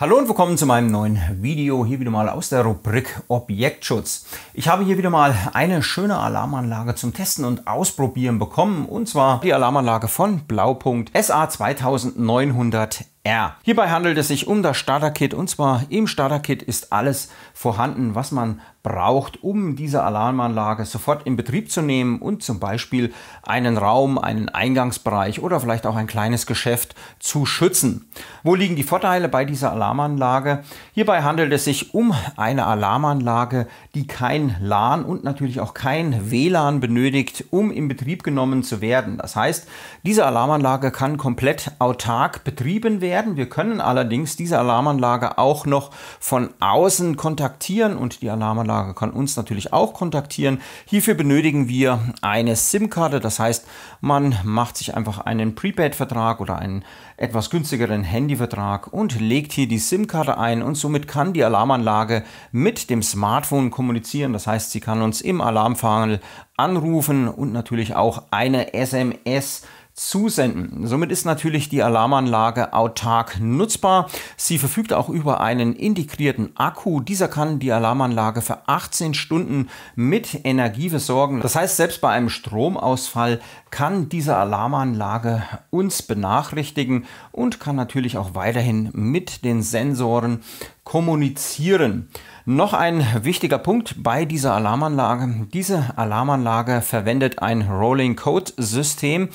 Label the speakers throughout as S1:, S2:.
S1: Hallo und willkommen zu meinem neuen Video, hier wieder mal aus der Rubrik Objektschutz. Ich habe hier wieder mal eine schöne Alarmanlage zum Testen und Ausprobieren bekommen, und zwar die Alarmanlage von Blaupunkt SA 2900 R. Hierbei handelt es sich um das Starter-Kit und zwar im Starter-Kit ist alles vorhanden, was man braucht, um diese Alarmanlage sofort in Betrieb zu nehmen und zum Beispiel einen Raum, einen Eingangsbereich oder vielleicht auch ein kleines Geschäft zu schützen. Wo liegen die Vorteile bei dieser Alarmanlage? Hierbei handelt es sich um eine Alarmanlage, die kein LAN und natürlich auch kein WLAN benötigt, um in Betrieb genommen zu werden. Das heißt, diese Alarmanlage kann komplett autark betrieben werden. Wir können allerdings diese Alarmanlage auch noch von außen kontaktieren und die Alarmanlage Anlage kann uns natürlich auch kontaktieren. Hierfür benötigen wir eine SIM-Karte, das heißt, man macht sich einfach einen Prepaid-Vertrag oder einen etwas günstigeren Handyvertrag und legt hier die SIM-Karte ein und somit kann die Alarmanlage mit dem Smartphone kommunizieren. Das heißt, sie kann uns im Alarmfahndel anrufen und natürlich auch eine SMS zusenden. Somit ist natürlich die Alarmanlage autark nutzbar. Sie verfügt auch über einen integrierten Akku. Dieser kann die Alarmanlage für 18 Stunden mit Energie versorgen. Das heißt, selbst bei einem Stromausfall kann diese Alarmanlage uns benachrichtigen und kann natürlich auch weiterhin mit den Sensoren kommunizieren. Noch ein wichtiger Punkt bei dieser Alarmanlage. Diese Alarmanlage verwendet ein Rolling Code System.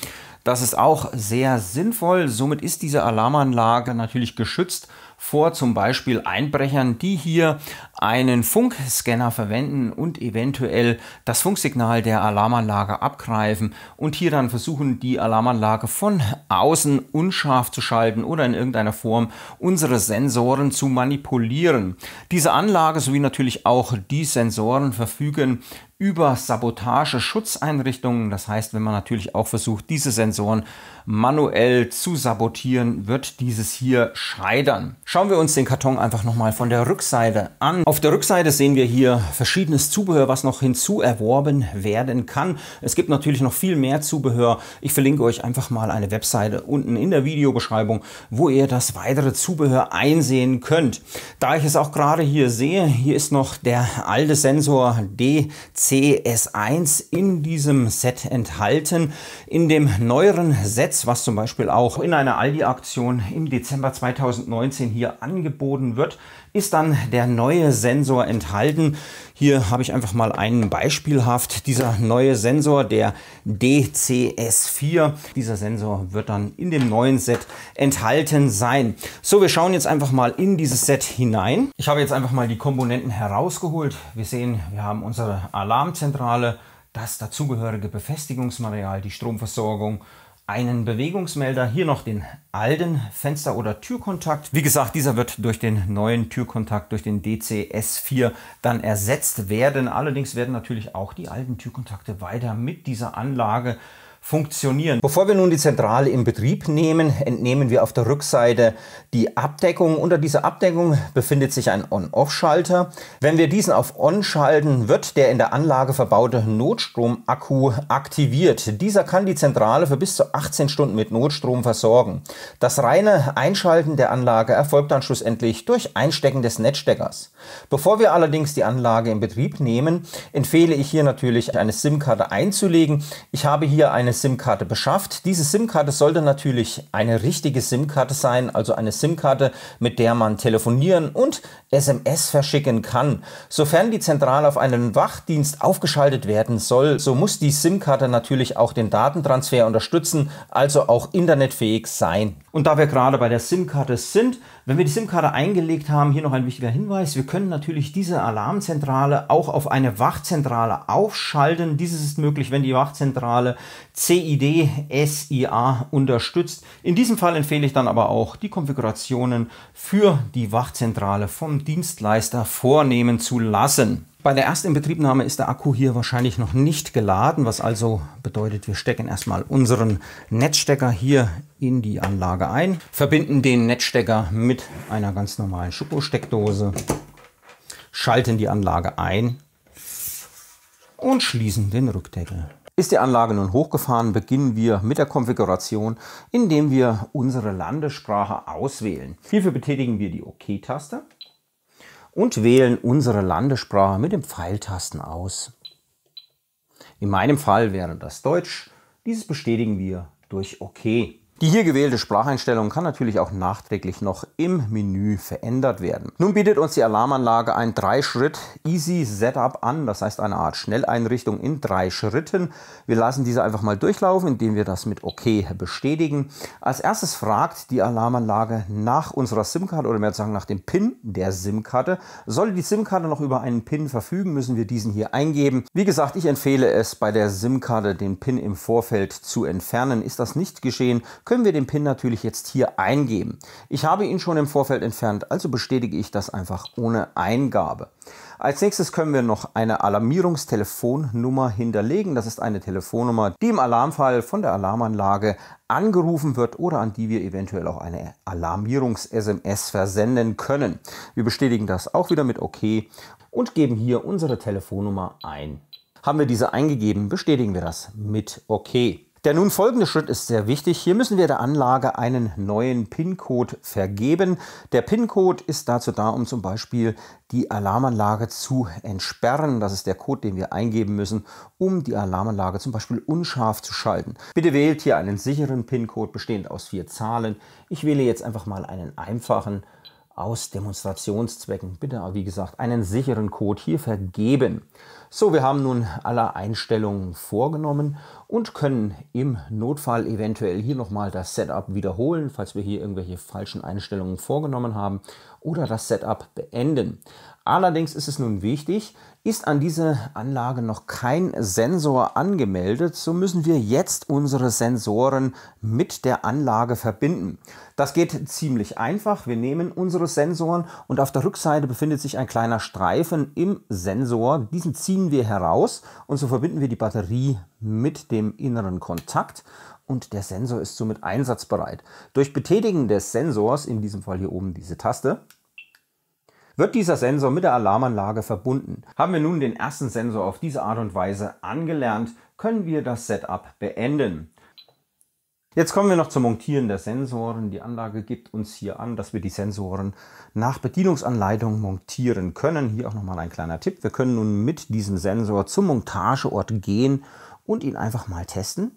S1: Das ist auch sehr sinnvoll. Somit ist diese Alarmanlage natürlich geschützt vor zum Beispiel Einbrechern, die hier einen Funkscanner verwenden und eventuell das Funksignal der Alarmanlage abgreifen und hier dann versuchen, die Alarmanlage von außen unscharf zu schalten oder in irgendeiner Form unsere Sensoren zu manipulieren. Diese Anlage sowie natürlich auch die Sensoren verfügen über Sabotage Schutzeinrichtungen. Das heißt, wenn man natürlich auch versucht, diese Sensoren manuell zu sabotieren, wird dieses hier scheitern. Schauen wir uns den Karton einfach nochmal von der Rückseite an. Auf der Rückseite sehen wir hier verschiedenes Zubehör, was noch hinzu erworben werden kann. Es gibt natürlich noch viel mehr Zubehör. Ich verlinke euch einfach mal eine Webseite unten in der Videobeschreibung, wo ihr das weitere Zubehör einsehen könnt. Da ich es auch gerade hier sehe, hier ist noch der alte Sensor DCS1 in diesem Set enthalten. In dem neueren Set Netz, was zum Beispiel auch in einer Aldi-Aktion im Dezember 2019 hier angeboten wird, ist dann der neue Sensor enthalten. Hier habe ich einfach mal einen beispielhaft. Dieser neue Sensor, der DCS4, dieser Sensor wird dann in dem neuen Set enthalten sein. So, wir schauen jetzt einfach mal in dieses Set hinein. Ich habe jetzt einfach mal die Komponenten herausgeholt. Wir sehen, wir haben unsere Alarmzentrale, das dazugehörige Befestigungsmaterial, die Stromversorgung, einen Bewegungsmelder, hier noch den alten Fenster- oder Türkontakt. Wie gesagt, dieser wird durch den neuen Türkontakt, durch den DCS4 dann ersetzt werden. Allerdings werden natürlich auch die alten Türkontakte weiter mit dieser Anlage äh, funktionieren. Bevor wir nun die Zentrale in Betrieb nehmen, entnehmen wir auf der Rückseite die Abdeckung. Unter dieser Abdeckung befindet sich ein On-Off-Schalter. Wenn wir diesen auf On schalten, wird der in der Anlage verbaute Notstromakku aktiviert. Dieser kann die Zentrale für bis zu 18 Stunden mit Notstrom versorgen. Das reine Einschalten der Anlage erfolgt dann schlussendlich durch Einstecken des Netzsteckers. Bevor wir allerdings die Anlage in Betrieb nehmen, empfehle ich hier natürlich eine SIM-Karte einzulegen. Ich habe hier eine SIM-Karte beschafft. Diese SIM-Karte sollte natürlich eine richtige SIM-Karte sein, also eine SIM-Karte, mit der man telefonieren und SMS verschicken kann. Sofern die Zentrale auf einen Wachdienst aufgeschaltet werden soll, so muss die SIM-Karte natürlich auch den Datentransfer unterstützen, also auch internetfähig sein. Und da wir gerade bei der SIM-Karte sind, wenn wir die SIM-Karte eingelegt haben, hier noch ein wichtiger Hinweis, wir können natürlich diese Alarmzentrale auch auf eine Wachzentrale aufschalten. Dieses ist möglich, wenn die Wachzentrale CID SIA unterstützt. In diesem Fall empfehle ich dann aber auch die Konfigurationen für die Wachzentrale vom Dienstleister vornehmen zu lassen. Bei der ersten Inbetriebnahme ist der Akku hier wahrscheinlich noch nicht geladen, was also bedeutet, wir stecken erstmal unseren Netzstecker hier in die Anlage ein, verbinden den Netzstecker mit einer ganz normalen Schuko-Steckdose, schalten die Anlage ein und schließen den Rückdeckel. Ist die Anlage nun hochgefahren, beginnen wir mit der Konfiguration, indem wir unsere Landessprache auswählen. Hierfür betätigen wir die OK-Taste und wählen unsere Landessprache mit den Pfeiltasten aus. In meinem Fall wäre das Deutsch. Dieses bestätigen wir durch OK. Die hier gewählte Spracheinstellung kann natürlich auch nachträglich noch im Menü verändert werden. Nun bietet uns die Alarmanlage ein 3-Schritt Easy Setup an, das heißt eine Art Schnelleinrichtung in drei Schritten. Wir lassen diese einfach mal durchlaufen, indem wir das mit OK bestätigen. Als erstes fragt die Alarmanlage nach unserer SIM-Karte oder mehr sagen nach dem PIN der SIM-Karte. Soll die SIM-Karte noch über einen PIN verfügen, müssen wir diesen hier eingeben. Wie gesagt, ich empfehle es, bei der SIM-Karte den PIN im Vorfeld zu entfernen. Ist das nicht geschehen, können wir den PIN natürlich jetzt hier eingeben. Ich habe ihn schon im Vorfeld entfernt, also bestätige ich das einfach ohne Eingabe. Als nächstes können wir noch eine Alarmierungstelefonnummer hinterlegen. Das ist eine Telefonnummer, die im Alarmfall von der Alarmanlage angerufen wird oder an die wir eventuell auch eine Alarmierungs-SMS versenden können. Wir bestätigen das auch wieder mit OK und geben hier unsere Telefonnummer ein. Haben wir diese eingegeben, bestätigen wir das mit OK. Der nun folgende Schritt ist sehr wichtig. Hier müssen wir der Anlage einen neuen PIN-Code vergeben. Der PIN-Code ist dazu da, um zum Beispiel die Alarmanlage zu entsperren. Das ist der Code, den wir eingeben müssen, um die Alarmanlage zum Beispiel unscharf zu schalten. Bitte wählt hier einen sicheren PIN-Code bestehend aus vier Zahlen. Ich wähle jetzt einfach mal einen einfachen aus Demonstrationszwecken. Bitte, wie gesagt, einen sicheren Code hier vergeben. So, wir haben nun alle Einstellungen vorgenommen und können im Notfall eventuell hier nochmal das Setup wiederholen, falls wir hier irgendwelche falschen Einstellungen vorgenommen haben oder das Setup beenden. Allerdings ist es nun wichtig, ist an diese Anlage noch kein Sensor angemeldet, so müssen wir jetzt unsere Sensoren mit der Anlage verbinden. Das geht ziemlich einfach. Wir nehmen unsere Sensoren und auf der Rückseite befindet sich ein kleiner Streifen im Sensor. Diesen ziehen wir heraus und so verbinden wir die Batterie mit dem inneren Kontakt und der Sensor ist somit einsatzbereit. Durch Betätigen des Sensors, in diesem Fall hier oben diese Taste, wird dieser Sensor mit der Alarmanlage verbunden. Haben wir nun den ersten Sensor auf diese Art und Weise angelernt, können wir das Setup beenden. Jetzt kommen wir noch zum Montieren der Sensoren. Die Anlage gibt uns hier an, dass wir die Sensoren nach Bedienungsanleitung montieren können. Hier auch nochmal ein kleiner Tipp. Wir können nun mit diesem Sensor zum Montageort gehen und ihn einfach mal testen.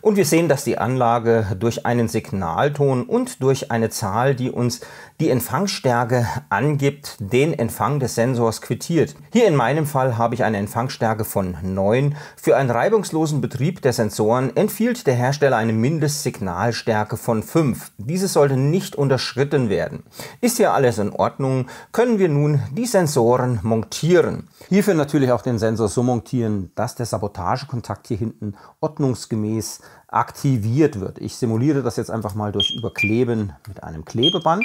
S1: Und wir sehen, dass die Anlage durch einen Signalton und durch eine Zahl, die uns die Empfangsstärke angibt, den Empfang des Sensors quittiert. Hier in meinem Fall habe ich eine Empfangsstärke von 9. Für einen reibungslosen Betrieb der Sensoren empfiehlt der Hersteller eine Mindestsignalstärke von 5. Diese sollte nicht unterschritten werden. Ist hier alles in Ordnung, können wir nun die Sensoren montieren. Hierfür natürlich auch den Sensor so montieren, dass der Sabotagekontakt hier hinten ordnungsgemäß aktiviert wird. Ich simuliere das jetzt einfach mal durch Überkleben mit einem Klebeband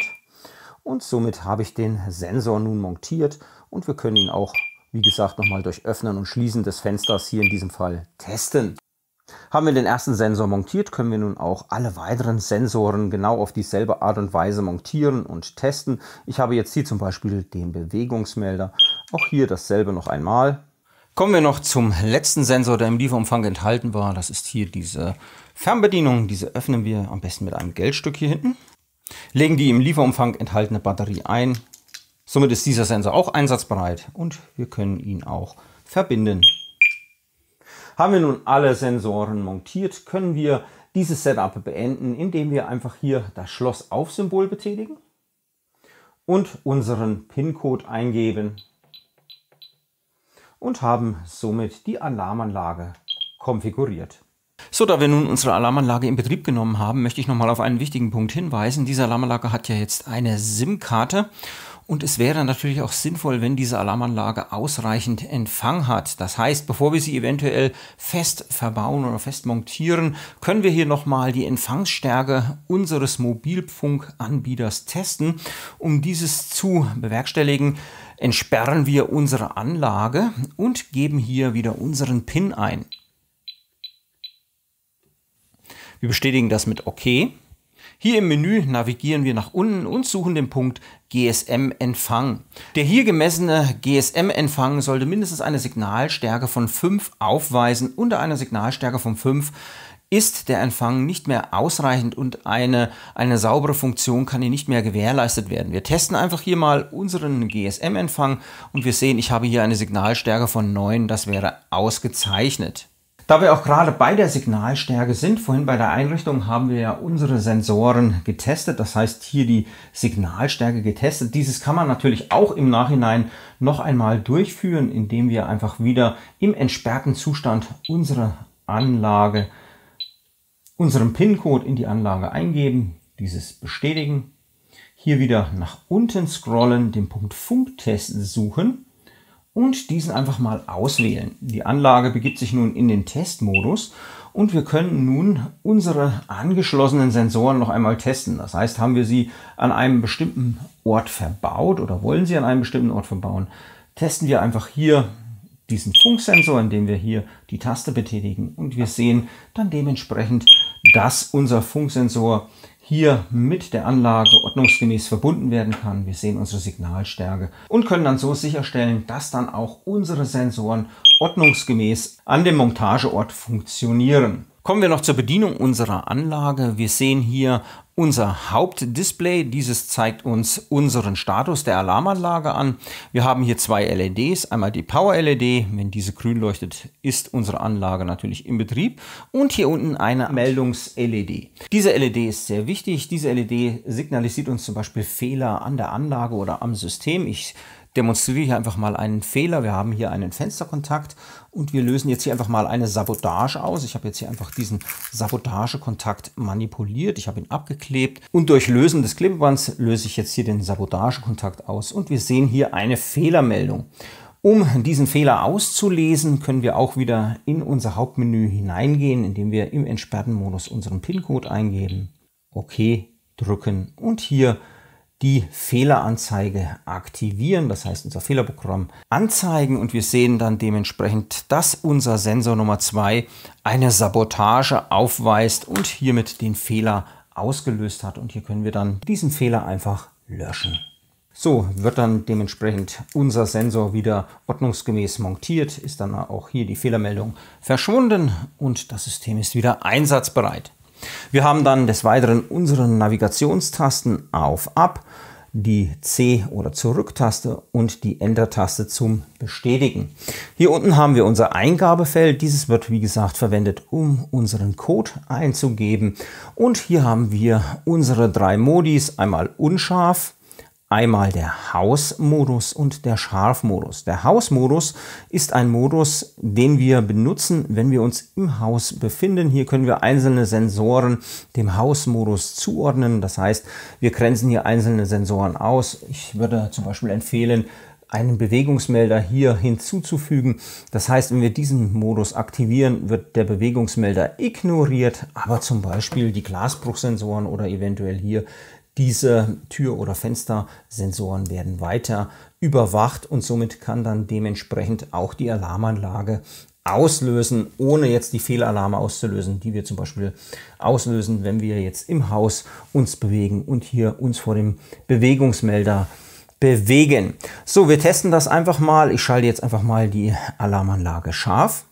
S1: und somit habe ich den Sensor nun montiert und wir können ihn auch, wie gesagt, nochmal durch Öffnen und Schließen des Fensters hier in diesem Fall testen. Haben wir den ersten Sensor montiert, können wir nun auch alle weiteren Sensoren genau auf dieselbe Art und Weise montieren und testen. Ich habe jetzt hier zum Beispiel den Bewegungsmelder, auch hier dasselbe noch einmal Kommen wir noch zum letzten Sensor, der im Lieferumfang enthalten war. Das ist hier diese Fernbedienung. Diese öffnen wir am besten mit einem Geldstück hier hinten. Legen die im Lieferumfang enthaltene Batterie ein. Somit ist dieser Sensor auch einsatzbereit und wir können ihn auch verbinden. Haben wir nun alle Sensoren montiert, können wir dieses Setup beenden, indem wir einfach hier das Schloss auf Symbol betätigen und unseren PIN-Code eingeben und haben somit die Alarmanlage konfiguriert. So, da wir nun unsere Alarmanlage in Betrieb genommen haben, möchte ich nochmal auf einen wichtigen Punkt hinweisen. Diese Alarmanlage hat ja jetzt eine SIM-Karte und es wäre natürlich auch sinnvoll, wenn diese Alarmanlage ausreichend Empfang hat. Das heißt, bevor wir sie eventuell fest verbauen oder fest montieren, können wir hier nochmal die Empfangsstärke unseres Mobilfunkanbieters testen. Um dieses zu bewerkstelligen, entsperren wir unsere Anlage und geben hier wieder unseren PIN ein. Wir bestätigen das mit OK. Hier im Menü navigieren wir nach unten und suchen den Punkt GSM-Empfang. Der hier gemessene GSM-Empfang sollte mindestens eine Signalstärke von 5 aufweisen. Unter einer Signalstärke von 5 ist der Empfang nicht mehr ausreichend und eine, eine saubere Funktion kann hier nicht mehr gewährleistet werden. Wir testen einfach hier mal unseren GSM-Empfang und wir sehen, ich habe hier eine Signalstärke von 9, das wäre ausgezeichnet. Da wir auch gerade bei der Signalstärke sind, vorhin bei der Einrichtung haben wir ja unsere Sensoren getestet, das heißt hier die Signalstärke getestet. Dieses kann man natürlich auch im Nachhinein noch einmal durchführen, indem wir einfach wieder im entsperrten Zustand unsere Anlage unseren PIN-Code in die Anlage eingeben, dieses bestätigen, hier wieder nach unten scrollen, den Punkt Funktest suchen und diesen einfach mal auswählen. Die Anlage begibt sich nun in den Testmodus und wir können nun unsere angeschlossenen Sensoren noch einmal testen. Das heißt, haben wir sie an einem bestimmten Ort verbaut oder wollen sie an einem bestimmten Ort verbauen, testen wir einfach hier diesen Funksensor, indem wir hier die Taste betätigen und wir sehen dann dementsprechend, dass unser Funksensor hier mit der Anlage ordnungsgemäß verbunden werden kann. Wir sehen unsere Signalstärke und können dann so sicherstellen, dass dann auch unsere Sensoren ordnungsgemäß an dem Montageort funktionieren. Kommen wir noch zur Bedienung unserer Anlage. Wir sehen hier unser Hauptdisplay. Dieses zeigt uns unseren Status der Alarmanlage an. Wir haben hier zwei LEDs, einmal die Power-LED. Wenn diese grün leuchtet, ist unsere Anlage natürlich in Betrieb. Und hier unten eine Meldungs-LED. Diese LED ist sehr wichtig. Diese LED signalisiert uns zum Beispiel Fehler an der Anlage oder am System. Ich demonstriere hier einfach mal einen Fehler. Wir haben hier einen Fensterkontakt und wir lösen jetzt hier einfach mal eine Sabotage aus. Ich habe jetzt hier einfach diesen Sabotagekontakt manipuliert. Ich habe ihn abgeklebt und durch Lösen des Klebebands löse ich jetzt hier den Sabotagekontakt aus und wir sehen hier eine Fehlermeldung. Um diesen Fehler auszulesen, können wir auch wieder in unser Hauptmenü hineingehen, indem wir im entsperrten Modus unseren PIN-Code eingeben, OK drücken und hier die Fehleranzeige aktivieren, das heißt unser Fehlerprogramm anzeigen und wir sehen dann dementsprechend, dass unser Sensor Nummer 2 eine Sabotage aufweist und hiermit den Fehler ausgelöst hat und hier können wir dann diesen Fehler einfach löschen. So wird dann dementsprechend unser Sensor wieder ordnungsgemäß montiert, ist dann auch hier die Fehlermeldung verschwunden und das System ist wieder einsatzbereit. Wir haben dann des Weiteren unsere Navigationstasten auf Ab, die C- oder Zurücktaste und die Enter-Taste zum Bestätigen. Hier unten haben wir unser Eingabefeld. Dieses wird, wie gesagt, verwendet, um unseren Code einzugeben. Und hier haben wir unsere drei Modis. Einmal unscharf, Einmal der Hausmodus und der Scharfmodus. Der Hausmodus ist ein Modus, den wir benutzen, wenn wir uns im Haus befinden. Hier können wir einzelne Sensoren dem Hausmodus zuordnen. Das heißt, wir grenzen hier einzelne Sensoren aus. Ich würde zum Beispiel empfehlen, einen Bewegungsmelder hier hinzuzufügen. Das heißt, wenn wir diesen Modus aktivieren, wird der Bewegungsmelder ignoriert, aber zum Beispiel die Glasbruchsensoren oder eventuell hier diese Tür- oder Fenstersensoren werden weiter überwacht und somit kann dann dementsprechend auch die Alarmanlage auslösen, ohne jetzt die Fehlalarme auszulösen, die wir zum Beispiel auslösen, wenn wir jetzt im Haus uns bewegen und hier uns vor dem Bewegungsmelder bewegen. So, wir testen das einfach mal. Ich schalte jetzt einfach mal die Alarmanlage scharf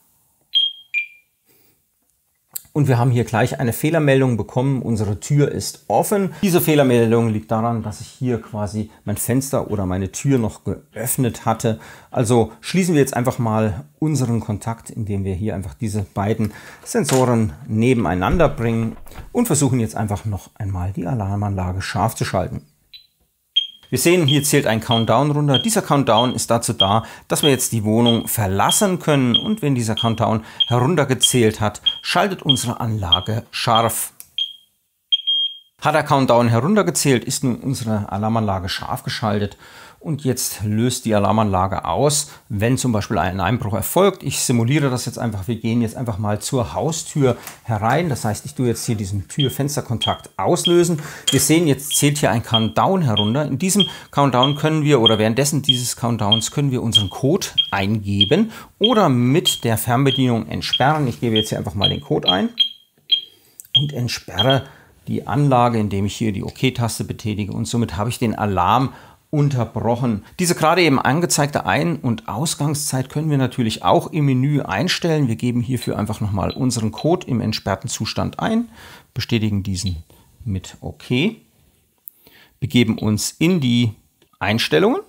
S1: und wir haben hier gleich eine Fehlermeldung bekommen, unsere Tür ist offen. Diese Fehlermeldung liegt daran, dass ich hier quasi mein Fenster oder meine Tür noch geöffnet hatte. Also schließen wir jetzt einfach mal unseren Kontakt, indem wir hier einfach diese beiden Sensoren nebeneinander bringen und versuchen jetzt einfach noch einmal die Alarmanlage scharf zu schalten. Wir sehen, hier zählt ein Countdown runter. Dieser Countdown ist dazu da, dass wir jetzt die Wohnung verlassen können. Und wenn dieser Countdown heruntergezählt hat, schaltet unsere Anlage scharf. Hat der Countdown heruntergezählt, ist nun unsere Alarmanlage scharf geschaltet und jetzt löst die Alarmanlage aus, wenn zum Beispiel ein Einbruch erfolgt. Ich simuliere das jetzt einfach. Wir gehen jetzt einfach mal zur Haustür herein. Das heißt, ich tue jetzt hier diesen Tür-Fenster-Kontakt auslösen. Wir sehen, jetzt zählt hier ein Countdown herunter. In diesem Countdown können wir oder währenddessen dieses Countdowns können wir unseren Code eingeben oder mit der Fernbedienung entsperren. Ich gebe jetzt hier einfach mal den Code ein und entsperre die Anlage, indem ich hier die OK-Taste OK betätige und somit habe ich den Alarm unterbrochen. Diese gerade eben angezeigte Ein- und Ausgangszeit können wir natürlich auch im Menü einstellen. Wir geben hierfür einfach nochmal unseren Code im entsperrten Zustand ein, bestätigen diesen mit OK, begeben uns in die Einstellungen,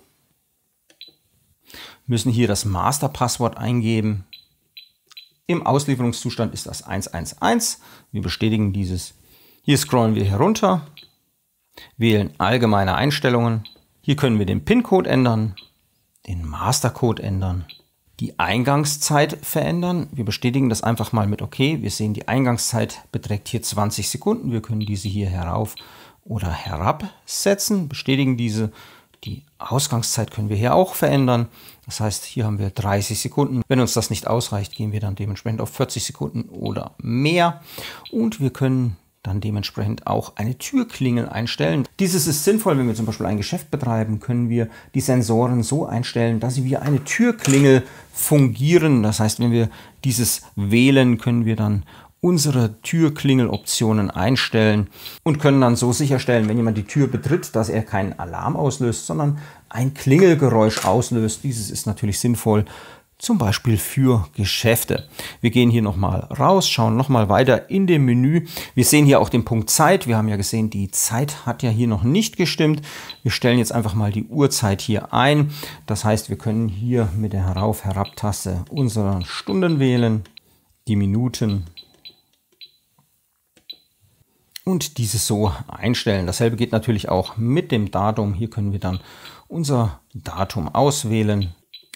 S1: müssen hier das Masterpasswort eingeben. Im Auslieferungszustand ist das 111. Wir bestätigen dieses. Hier scrollen wir herunter, wählen allgemeine Einstellungen hier können wir den PIN-Code ändern, den Mastercode ändern, die Eingangszeit verändern. Wir bestätigen das einfach mal mit OK. Wir sehen, die Eingangszeit beträgt hier 20 Sekunden. Wir können diese hier herauf oder herabsetzen, bestätigen diese. Die Ausgangszeit können wir hier auch verändern. Das heißt, hier haben wir 30 Sekunden. Wenn uns das nicht ausreicht, gehen wir dann dementsprechend auf 40 Sekunden oder mehr. Und wir können dann dementsprechend auch eine Türklingel einstellen. Dieses ist sinnvoll, wenn wir zum Beispiel ein Geschäft betreiben, können wir die Sensoren so einstellen, dass sie wie eine Türklingel fungieren. Das heißt, wenn wir dieses wählen, können wir dann unsere Türklingeloptionen einstellen und können dann so sicherstellen, wenn jemand die Tür betritt, dass er keinen Alarm auslöst, sondern ein Klingelgeräusch auslöst. Dieses ist natürlich sinnvoll zum Beispiel für Geschäfte. Wir gehen hier nochmal raus, schauen nochmal weiter in dem Menü. Wir sehen hier auch den Punkt Zeit. Wir haben ja gesehen, die Zeit hat ja hier noch nicht gestimmt. Wir stellen jetzt einfach mal die Uhrzeit hier ein. Das heißt, wir können hier mit der Herauf-Herab-Taste unsere Stunden wählen, die Minuten und diese so einstellen. Dasselbe geht natürlich auch mit dem Datum. Hier können wir dann unser Datum auswählen,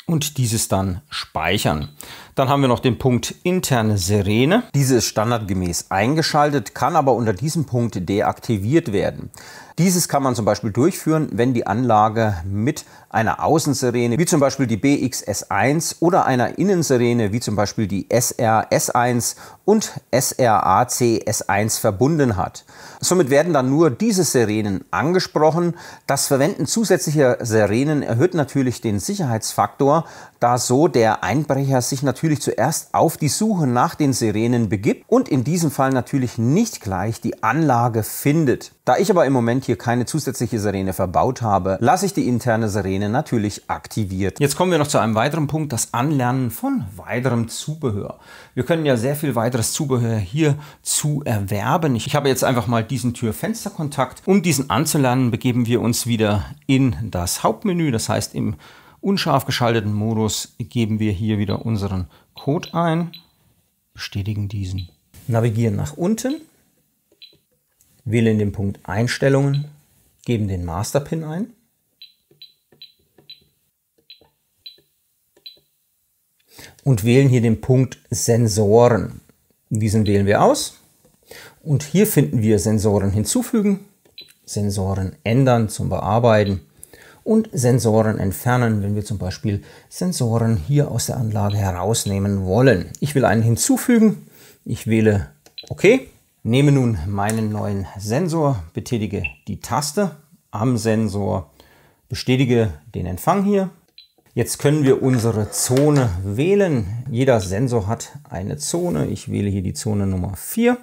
S1: und dieses dann speichern. Dann haben wir noch den Punkt interne Sirene. Diese ist standardgemäß eingeschaltet, kann aber unter diesem Punkt deaktiviert werden. Dieses kann man zum Beispiel durchführen, wenn die Anlage mit einer Außensirene wie zum Beispiel die BXS1 oder einer Innensirene wie zum Beispiel die SRS1 und SRACS1 verbunden hat. Somit werden dann nur diese Sirenen angesprochen. Das Verwenden zusätzlicher Sirenen erhöht natürlich den Sicherheitsfaktor, da so der Einbrecher sich natürlich zuerst auf die Suche nach den Sirenen begibt und in diesem Fall natürlich nicht gleich die Anlage findet. Da ich aber im Moment hier keine zusätzliche Sirene verbaut habe, lasse ich die interne Sirene natürlich aktiviert. Jetzt kommen wir noch zu einem weiteren Punkt, das Anlernen von weiterem Zubehör. Wir können ja sehr viel weiteres Zubehör hier zu erwerben. Ich habe jetzt einfach mal diesen Tür-Fenster-Kontakt. Um diesen anzulernen, begeben wir uns wieder in das Hauptmenü, das heißt im unscharf geschalteten Modus geben wir hier wieder unseren Code ein, bestätigen diesen. Navigieren nach unten, wählen den Punkt Einstellungen, geben den Masterpin ein. Und wählen hier den Punkt Sensoren. Diesen wählen wir aus. Und hier finden wir Sensoren hinzufügen, Sensoren ändern zum Bearbeiten und Sensoren entfernen, wenn wir zum Beispiel Sensoren hier aus der Anlage herausnehmen wollen. Ich will einen hinzufügen. Ich wähle OK, nehme nun meinen neuen Sensor, betätige die Taste am Sensor, bestätige den Empfang hier. Jetzt können wir unsere Zone wählen. Jeder Sensor hat eine Zone. Ich wähle hier die Zone Nummer 4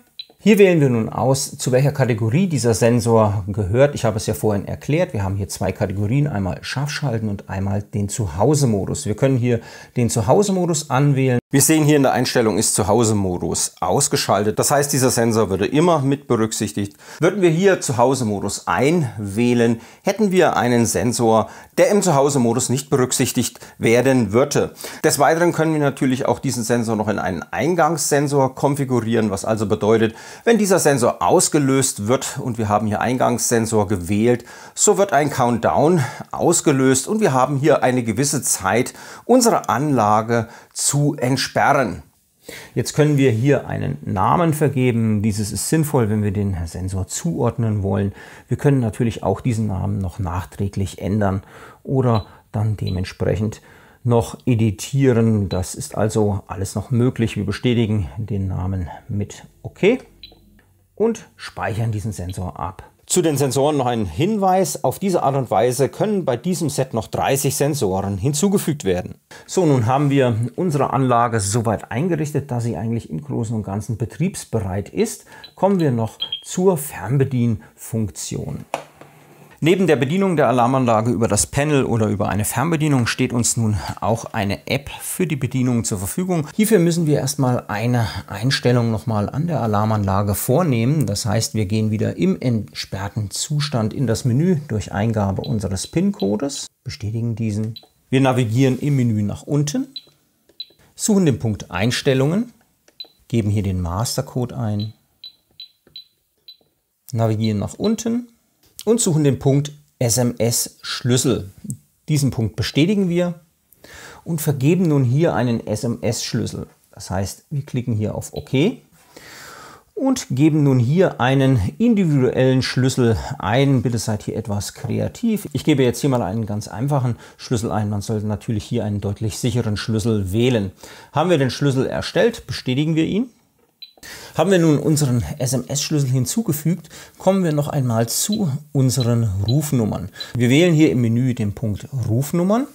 S1: hier wählen wir nun aus, zu welcher Kategorie dieser Sensor gehört. Ich habe es ja vorhin erklärt. Wir haben hier zwei Kategorien, einmal Scharfschalten und einmal den Zuhause-Modus. Wir können hier den Zuhause-Modus anwählen. Wir sehen hier in der Einstellung ist Zuhause-Modus ausgeschaltet. Das heißt, dieser Sensor würde immer mit berücksichtigt. Würden wir hier Zuhause-Modus einwählen, hätten wir einen Sensor, der im Zuhause-Modus nicht berücksichtigt werden würde. Des Weiteren können wir natürlich auch diesen Sensor noch in einen Eingangssensor konfigurieren, was also bedeutet, wenn dieser Sensor ausgelöst wird und wir haben hier Eingangssensor gewählt, so wird ein Countdown ausgelöst und wir haben hier eine gewisse Zeit, unsere Anlage zu entsperren. Jetzt können wir hier einen Namen vergeben. Dieses ist sinnvoll, wenn wir den Sensor zuordnen wollen. Wir können natürlich auch diesen Namen noch nachträglich ändern oder dann dementsprechend noch editieren. Das ist also alles noch möglich. Wir bestätigen den Namen mit OK und speichern diesen Sensor ab. Zu den Sensoren noch ein Hinweis. Auf diese Art und Weise können bei diesem Set noch 30 Sensoren hinzugefügt werden. So, nun haben wir unsere Anlage soweit eingerichtet, dass sie eigentlich im Großen und Ganzen betriebsbereit ist. Kommen wir noch zur Fernbedienfunktion. Neben der Bedienung der Alarmanlage über das Panel oder über eine Fernbedienung steht uns nun auch eine App für die Bedienung zur Verfügung. Hierfür müssen wir erstmal eine Einstellung nochmal an der Alarmanlage vornehmen. Das heißt, wir gehen wieder im entsperrten Zustand in das Menü durch Eingabe unseres PIN-Codes, bestätigen diesen. Wir navigieren im Menü nach unten, suchen den Punkt Einstellungen, geben hier den Mastercode ein, navigieren nach unten und suchen den Punkt SMS-Schlüssel. Diesen Punkt bestätigen wir und vergeben nun hier einen SMS-Schlüssel. Das heißt, wir klicken hier auf OK und geben nun hier einen individuellen Schlüssel ein. Bitte seid hier etwas kreativ. Ich gebe jetzt hier mal einen ganz einfachen Schlüssel ein. Man sollte natürlich hier einen deutlich sicheren Schlüssel wählen. Haben wir den Schlüssel erstellt, bestätigen wir ihn haben wir nun unseren SMS-Schlüssel hinzugefügt, kommen wir noch einmal zu unseren Rufnummern. Wir wählen hier im Menü den Punkt Rufnummern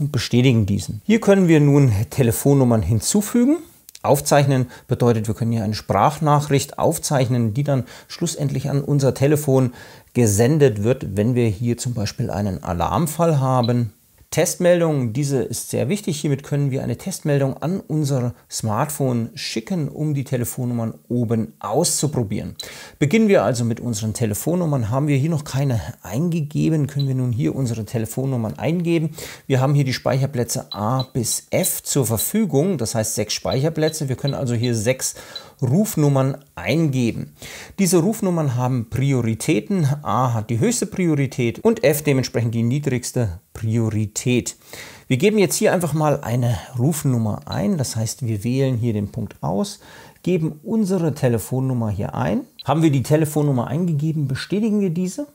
S1: und bestätigen diesen. Hier können wir nun Telefonnummern hinzufügen. Aufzeichnen bedeutet, wir können hier eine Sprachnachricht aufzeichnen, die dann schlussendlich an unser Telefon gesendet wird, wenn wir hier zum Beispiel einen Alarmfall haben Testmeldung, diese ist sehr wichtig. Hiermit können wir eine Testmeldung an unser Smartphone schicken, um die Telefonnummern oben auszuprobieren. Beginnen wir also mit unseren Telefonnummern. Haben wir hier noch keine eingegeben, können wir nun hier unsere Telefonnummern eingeben. Wir haben hier die Speicherplätze A bis F zur Verfügung, das heißt sechs Speicherplätze. Wir können also hier sechs Rufnummern eingeben. Diese Rufnummern haben Prioritäten. A hat die höchste Priorität und F dementsprechend die niedrigste Priorität. Wir geben jetzt hier einfach mal eine Rufnummer ein. Das heißt, wir wählen hier den Punkt aus, geben unsere Telefonnummer hier ein. Haben wir die Telefonnummer eingegeben, bestätigen wir diese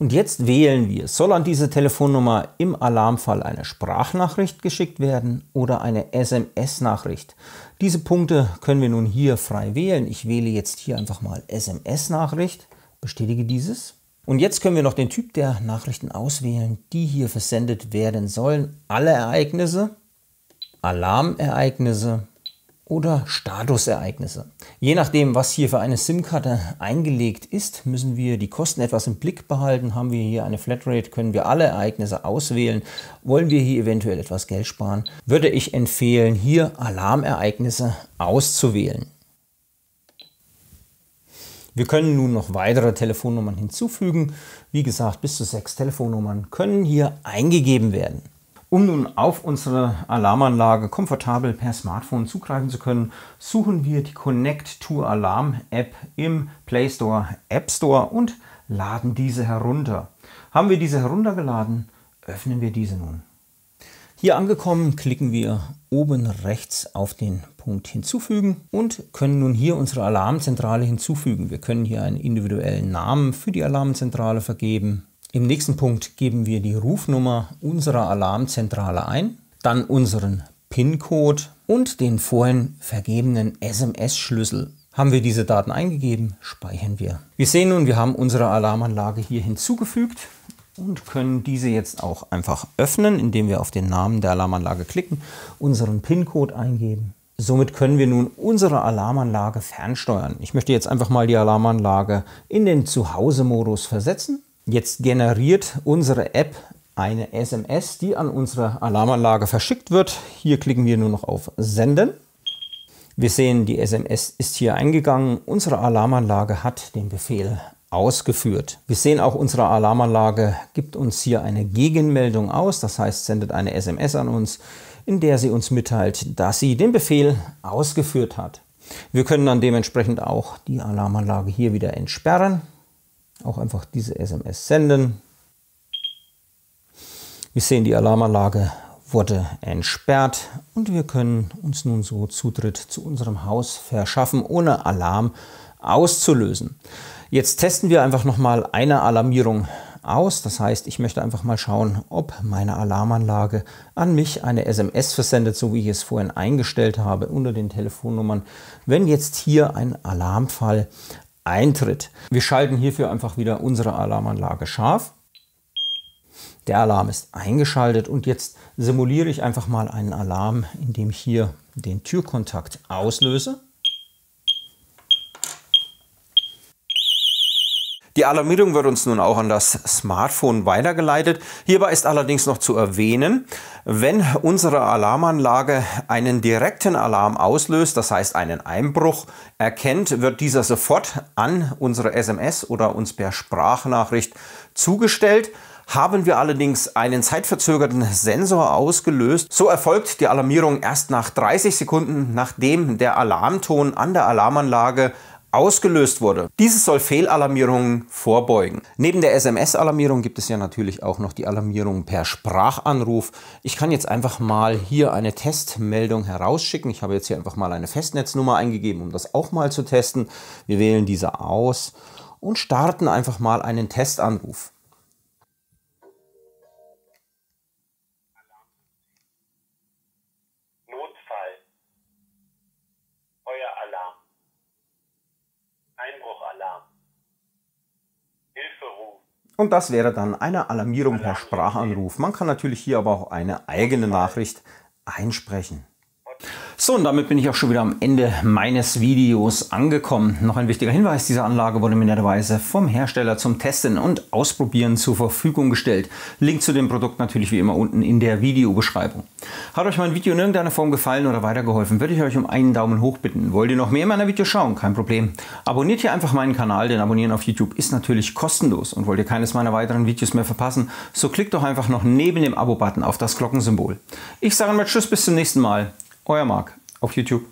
S1: und jetzt wählen wir, soll an diese Telefonnummer im Alarmfall eine Sprachnachricht geschickt werden oder eine SMS-Nachricht. Diese Punkte können wir nun hier frei wählen. Ich wähle jetzt hier einfach mal SMS-Nachricht, bestätige dieses. Und jetzt können wir noch den Typ der Nachrichten auswählen, die hier versendet werden sollen. Alle Ereignisse, Alarmereignisse, oder Statusereignisse. Je nachdem, was hier für eine SIM-Karte eingelegt ist, müssen wir die Kosten etwas im Blick behalten. Haben wir hier eine Flatrate, können wir alle Ereignisse auswählen. Wollen wir hier eventuell etwas Geld sparen, würde ich empfehlen, hier Alarmereignisse auszuwählen. Wir können nun noch weitere Telefonnummern hinzufügen. Wie gesagt, bis zu sechs Telefonnummern können hier eingegeben werden. Um nun auf unsere Alarmanlage komfortabel per Smartphone zugreifen zu können, suchen wir die Connect to Alarm App im Play Store, App Store und laden diese herunter. Haben wir diese heruntergeladen, öffnen wir diese nun. Hier angekommen, klicken wir oben rechts auf den Punkt hinzufügen und können nun hier unsere Alarmzentrale hinzufügen. Wir können hier einen individuellen Namen für die Alarmzentrale vergeben im nächsten Punkt geben wir die Rufnummer unserer Alarmzentrale ein, dann unseren PIN-Code und den vorhin vergebenen SMS-Schlüssel. Haben wir diese Daten eingegeben, speichern wir. Wir sehen nun, wir haben unsere Alarmanlage hier hinzugefügt und können diese jetzt auch einfach öffnen, indem wir auf den Namen der Alarmanlage klicken, unseren PIN-Code eingeben. Somit können wir nun unsere Alarmanlage fernsteuern. Ich möchte jetzt einfach mal die Alarmanlage in den Zuhause-Modus versetzen Jetzt generiert unsere App eine SMS, die an unsere Alarmanlage verschickt wird. Hier klicken wir nur noch auf Senden. Wir sehen, die SMS ist hier eingegangen. Unsere Alarmanlage hat den Befehl ausgeführt. Wir sehen auch, unsere Alarmanlage gibt uns hier eine Gegenmeldung aus, das heißt sendet eine SMS an uns, in der sie uns mitteilt, dass sie den Befehl ausgeführt hat. Wir können dann dementsprechend auch die Alarmanlage hier wieder entsperren auch einfach diese SMS senden. Wir sehen, die Alarmanlage wurde entsperrt und wir können uns nun so Zutritt zu unserem Haus verschaffen, ohne Alarm auszulösen. Jetzt testen wir einfach nochmal eine Alarmierung aus. Das heißt, ich möchte einfach mal schauen, ob meine Alarmanlage an mich eine SMS versendet, so wie ich es vorhin eingestellt habe, unter den Telefonnummern. Wenn jetzt hier ein Alarmfall eintritt. Wir schalten hierfür einfach wieder unsere Alarmanlage scharf. Der Alarm ist eingeschaltet und jetzt simuliere ich einfach mal einen Alarm, indem ich hier den Türkontakt auslöse. Die Alarmierung wird uns nun auch an das Smartphone weitergeleitet. Hierbei ist allerdings noch zu erwähnen, wenn unsere Alarmanlage einen direkten Alarm auslöst, das heißt einen Einbruch erkennt, wird dieser sofort an unsere SMS oder uns per Sprachnachricht zugestellt. Haben wir allerdings einen zeitverzögerten Sensor ausgelöst, so erfolgt die Alarmierung erst nach 30 Sekunden, nachdem der Alarmton an der Alarmanlage ausgelöst wurde. Dieses soll Fehlalarmierungen vorbeugen. Neben der SMS-Alarmierung gibt es ja natürlich auch noch die Alarmierung per Sprachanruf. Ich kann jetzt einfach mal hier eine Testmeldung herausschicken. Ich habe jetzt hier einfach mal eine Festnetznummer eingegeben, um das auch mal zu testen. Wir wählen diese aus und starten einfach mal einen Testanruf. Alarm. Hilferuf. Und das wäre dann eine Alarmierung per Sprachanruf. Man kann natürlich hier aber auch eine eigene Nachricht einsprechen. So, und damit bin ich auch schon wieder am Ende meines Videos angekommen. Noch ein wichtiger Hinweis, diese Anlage wurde mir netterweise vom Hersteller zum Testen und Ausprobieren zur Verfügung gestellt. Link zu dem Produkt natürlich wie immer unten in der Videobeschreibung. Hat euch mein Video in irgendeiner Form gefallen oder weitergeholfen, würde ich euch um einen Daumen hoch bitten. Wollt ihr noch mehr meiner Videos schauen? Kein Problem. Abonniert hier einfach meinen Kanal, denn Abonnieren auf YouTube ist natürlich kostenlos. Und wollt ihr keines meiner weiteren Videos mehr verpassen, so klickt doch einfach noch neben dem Abo-Button auf das Glockensymbol. Ich sage mal Tschüss, bis zum nächsten Mal. Euer Marc auf YouTube.